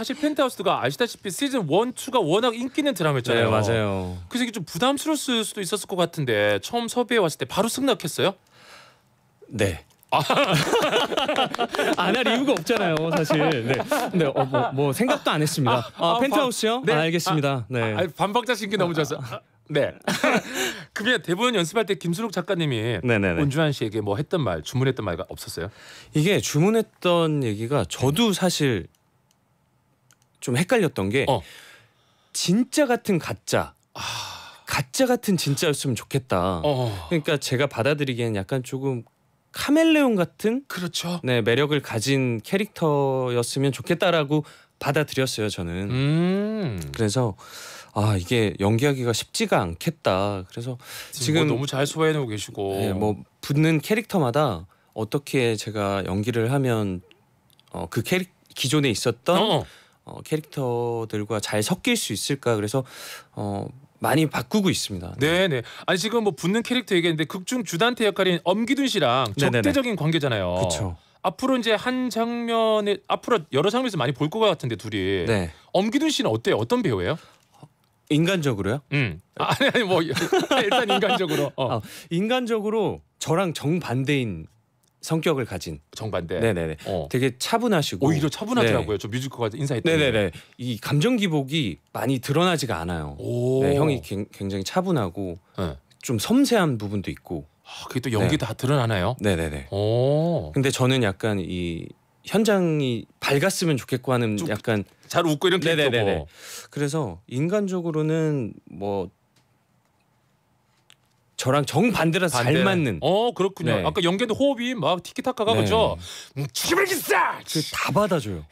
사실 펜트하우스가 아시다시피 시즌 1, 2가 워낙 인기 있는 드라마였잖아요. 네, 맞아요. 그래서 이게 좀 부담스러웠을 수도 있었을 것 같은데 처음 섭외 왔을 때 바로 승낙했어요? 네. 아. 안할 이유가 없잖아요, 사실. 네. 근 어, 뭐, 뭐 생각도 안 했습니다. 아, 아, 아 펜트하우스요? 네. 아, 알겠습니다. 네. 아, 반박자 신기 너무 좋았어. 네. 그냥 대본 연습할 때 김수록 작가님이 네네네. 온주환 씨에게 뭐 했던 말, 주문했던 말가 없었어요? 이게 주문했던 얘기가 저도 사실 좀 헷갈렸던 게 어. 진짜 같은 가짜. 아... 가짜 같은 진짜였으면 좋겠다. 어... 그러니까 제가 받아들이기엔 약간 조금 카멜레온 같은 그렇죠. 네, 매력을 가진 캐릭터였으면 좋겠다라고 받아들였어요, 저는. 음... 그래서 아, 이게 연기하기가 쉽지가 않겠다. 그래서 지금, 지뭐 너무 잘 소화해 놓고 계시고 네, 뭐 붙는 캐릭터마다 어떻게 제가 연기를 하면 어, 그 캐릭 기존에 있었던 어, 어. 어, 캐릭터들과 잘 섞일 수 있을까 그래서 어, 많이 바꾸고 있습니다. 네, 네. 아니 지금 뭐 붙는 캐릭터 얘기했데 극중 주단태 역할인 엄기둔 씨랑 적대적인 관계잖아요. 그렇죠. 앞으로 이제 한 장면에 앞으로 여러 장면에서 많이 볼 것 같은데 둘이. 네. 엄기둔 씨는 어때요? 어떤 배우예요? 인간적으로요? 음. 아, 아니 아니 뭐 일단 인간적으로. 어. 아, 인간적으로 저랑 정반대인 성격을 가진 정반대. 네네네. 어. 되게 차분하시고 오히려 차분하더라고요. 네. 저 뮤지컬 인사했 때. 네네네. 이 감정 기복이 많이 드러나지가 않아요. 오. 네, 형이 굉장히 차분하고 네. 좀 섬세한 부분도 있고. 아, 그게 또 연기 네. 다 드러나나요? 네네네. 오. 근데 저는 약간 이 현장이 밝았으면 좋겠고 하는 약간 잘 웃고 이런 캐릭터고. 네네네 뭐. 그래서 인간적으로는 뭐 저랑 정반대라 잘 맞는 어 그렇군요. 네. 아까 연계도 호흡이 막 티키타카가 네. 그죠. 치기를 음, 기싸. 그 다 받아줘요.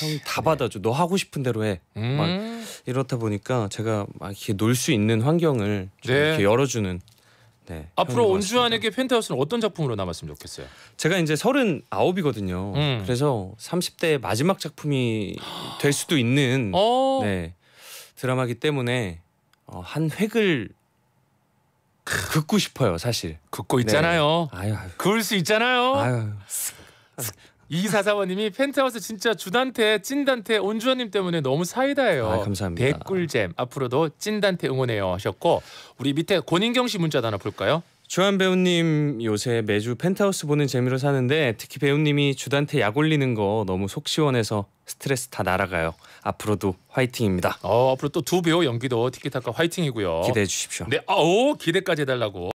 형이 다 받아줘. 너 하고 싶은 대로 해. 음. 이렇다 보니까 제가 막 이렇게 놀 수 있는 환경을 좀 네. 이렇게 열어주는. 네, 앞으로 형인 것 온주환에게 펜트하우스는 어떤 작품으로 남았으면 좋겠어요. 제가 이제 서른 아홉이거든요. 음. 그래서 30대 마지막 작품이 될 수도 있는 어. 네, 드라마기 때문에 어, 한 획을 긋고 싶어요 사실. 긋고 네. 있잖아요. 네. 아유, 아유. 그을 수 있잖아요. 아유. 이사사원님이 펜트하우스 진짜 주단태 찐단태 온주원님 때문에 너무 사이다예요. 아, 감사합니다. 댓글잼 앞으로도 찐단태 응원해요 하셨고 우리 밑에 권인경 씨 문자 하나 볼까요? 주한 배우님 요새 매주 펜트하우스 보는 재미로 사는데 특히 배우님이 주단태 약 올리는 거 너무 속 시원해서 스트레스 다 날아가요. 앞으로도 화이팅입니다. 어, 앞으로 또 두 배우 연기도 티키타카 화이팅이고요. 기대해 주십시오. 네, 아, 오 기대까지 해달라고.